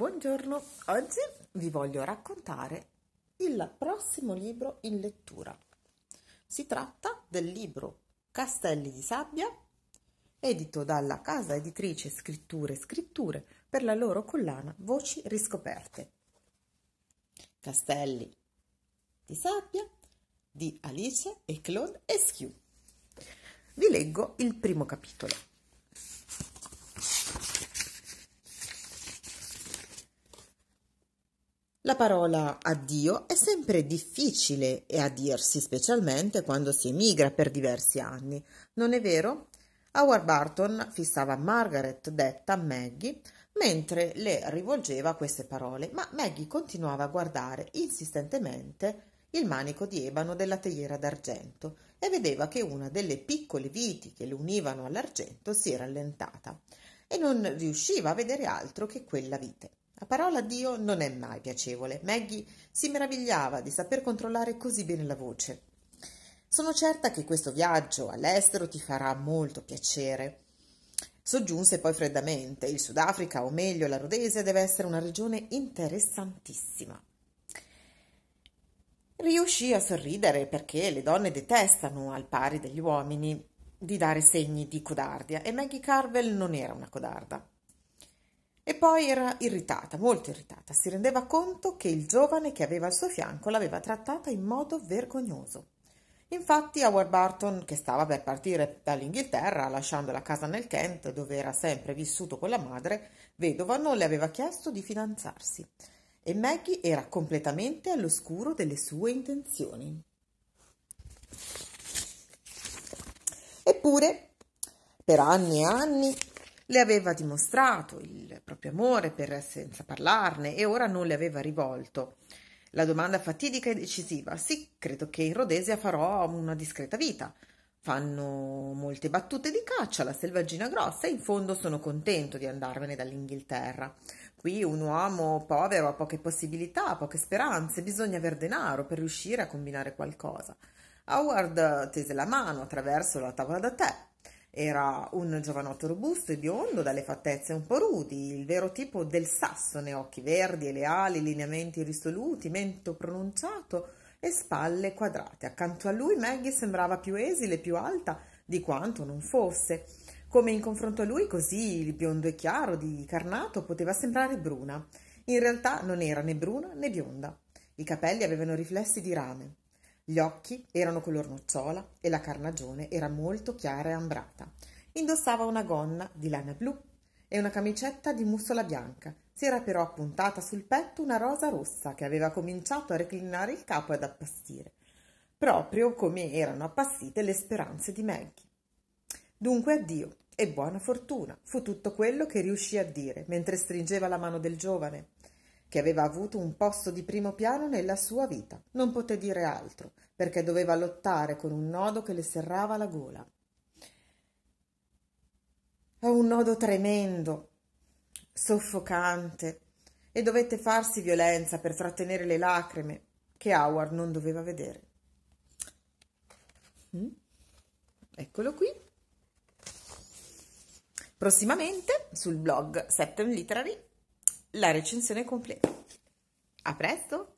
Buongiorno, oggi vi voglio raccontare il prossimo libro in lettura. Si tratta del libro Castelli di sabbia, edito dalla casa editrice Scritture Scritture per la loro collana Voci riscoperte. Castelli di sabbia di Alice e Claude Esquieu. Vi leggo il primo capitolo. La parola addio è sempre difficile e a dirsi, specialmente quando si emigra per diversi anni, non è vero? Howard Barton fissava Margaret, detta Maggie, mentre le rivolgeva queste parole, ma Maggie continuava a guardare insistentemente il manico di ebano della teiera d'argento e vedeva che una delle piccole viti che le univano all'argento si era allentata e non riusciva a vedere altro che quella vite. La parola Dio non è mai piacevole. Maggie si meravigliava di saper controllare così bene la voce. Sono certa che questo viaggio all'estero ti farà molto piacere. Soggiunse poi freddamente, il Sudafrica, o meglio la Rhodesia, deve essere una regione interessantissima. Riuscì a sorridere perché le donne detestano, al pari degli uomini, di dare segni di codardia e Maggie Carvel non era una codarda. E poi era irritata, molto irritata, si rendeva conto che il giovane che aveva al suo fianco l'aveva trattata in modo vergognoso. Infatti Howard Barton, che stava per partire dall'Inghilterra, lasciando la casa nel Kent, dove era sempre vissuto con la madre, vedova, non le aveva chiesto di fidanzarsi e Maggie era completamente all'oscuro delle sue intenzioni. Eppure, per anni e anni, le aveva dimostrato il proprio amore per senza parlarne e ora non le aveva rivolto. La domanda fatidica e decisiva. Sì, credo che in Rhodesia farò una discreta vita. Fanno molte battute di caccia, la selvaggina grossa e in fondo sono contento di andarmene dall'Inghilterra. Qui un uomo povero ha poche possibilità, poche speranze, bisogna aver denaro per riuscire a combinare qualcosa. Howard tese la mano attraverso la tavola da tè era un giovanotto robusto e biondo, dalle fattezze un po' rudi, il vero tipo del sassone, occhi verdi e leali, lineamenti risoluti, mento pronunciato e spalle quadrate. Accanto a lui Maggie sembrava più esile, e più alta di quanto non fosse. Come in confronto a lui, così il biondo e chiaro di Carnato poteva sembrare bruna. In realtà non era né bruna né bionda. I capelli avevano riflessi di rame. Gli occhi erano color nocciola e la carnagione era molto chiara e ambrata. Indossava una gonna di lana blu e una camicetta di mussola bianca. Si era però appuntata sul petto una rosa rossa che aveva cominciato a reclinare il capo e ad appassire, proprio come erano appassite le speranze di Maggie. Dunque addio e buona fortuna fu tutto quello che riuscì a dire mentre stringeva la mano del giovane che aveva avuto un posto di primo piano nella sua vita. Non poté dire altro, perché doveva lottare con un nodo che le serrava la gola. È un nodo tremendo, soffocante, e dovette farsi violenza per trattenere le lacrime che Howard non doveva vedere. Mm? Eccolo qui. Prossimamente sul blog Septem Literary la recensione completa. A presto!